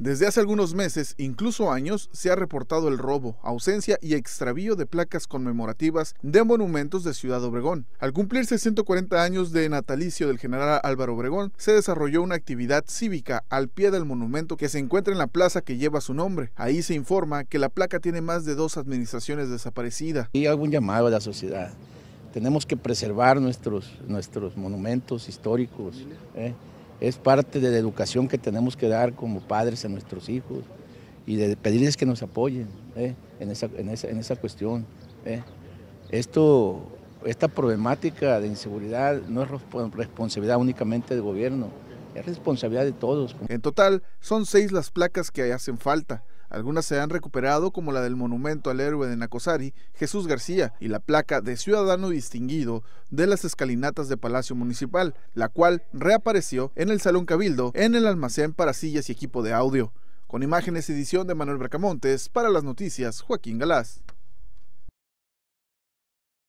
Desde hace algunos meses, incluso años, se ha reportado el robo, ausencia y extravío de placas conmemorativas de monumentos de Ciudad Obregón. Al cumplirse 140 años de natalicio del general Álvaro Obregón, se desarrolló una actividad cívica al pie del monumento que se encuentra en la plaza que lleva su nombre. Ahí se informa que la placa tiene más de dos administraciones desaparecidas. Y algún llamado a la sociedad. Tenemos que preservar nuestros, nuestros monumentos históricos. ¿eh? es parte de la educación que tenemos que dar como padres a nuestros hijos y de pedirles que nos apoyen eh, en, esa, cuestión. Eh. Esto, esta problemática de inseguridad no es responsabilidad únicamente del gobierno, es responsabilidad de todos. En total, son seis las placas que hacen falta. Algunas se han recuperado, como la del monumento al héroe de Nacosari, Jesús García, y la placa de Ciudadano Distinguido de las escalinatas de Palacio Municipal, la cual reapareció en el Salón Cabildo, en el almacén para sillas y equipo de audio. Con imágenes edición de Manuel Bracamontes, para las noticias, Joaquín Galás.